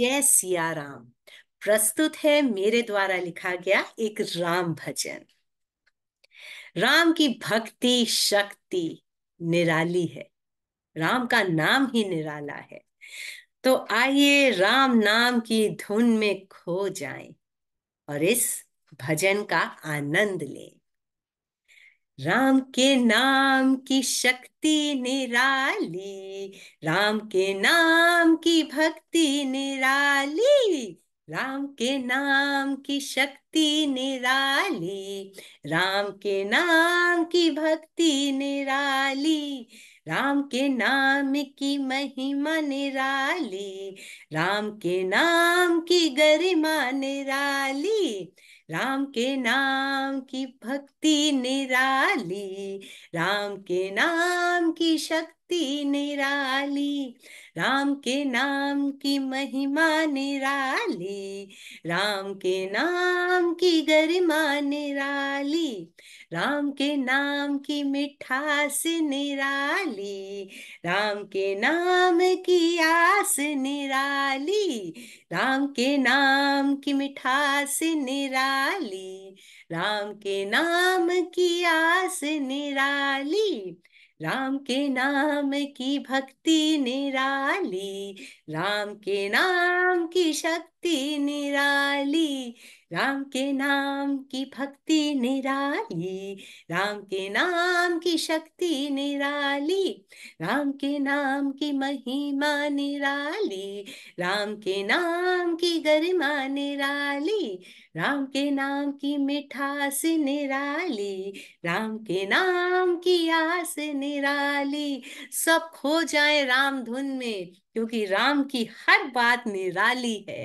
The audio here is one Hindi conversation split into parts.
जय सिया राम प्रस्तुत है मेरे द्वारा लिखा गया एक राम भजन राम की भक्ति शक्ति निराली है राम का नाम ही निराला है तो आइए राम नाम की धुन में खो जाएं और इस भजन का आनंद लें राम के नाम की शक्ति निराली राम के नाम की भक्ति निराली राम के नाम की शक्ति निराली राम के नाम की भक्ति निराली राम के नाम की महिमा निराली राम के नाम की गरिमा निराली राम के नाम की भक्ति निराली राम के नाम की शक्ति निराली राम के नाम की महिमा निराली राम के नाम की गरिमा निराली राम के नाम की मिठास निराली राम के नाम की आस निराली राम के नाम की मिठास निराली राम के नाम की आस निराली राम के नाम की भक्ति निराली राम के नाम की शक्ति निराली राम के नाम की भक्ति निराली राम के नाम की शक्ति निराली राम के नाम की महिमा निराली राम के नाम की गरिमा निराली राम के नाम की मिठास निराली राम के नाम की आस निराली सब खो जाए राम धुन में क्योंकि राम की हर बात निराली है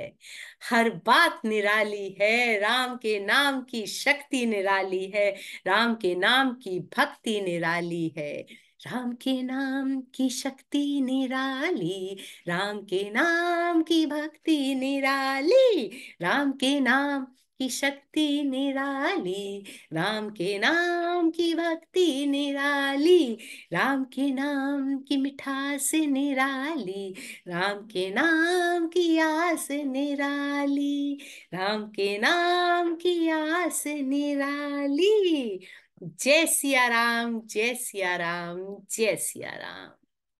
हर बात निराली है राम के नाम की शक्ति निराली है राम के नाम की भक्ति निराली है राम के नाम की शक्ति निराली राम के नाम की भक्ति निराली राम के नाम की शक्ति निराली राम के नाम की भक्ति निराली राम के नाम की मिठास निराली राम के नाम की आस निराली राम के नाम की आस निराली जय सिया राम जय सिया राम जय सिया राम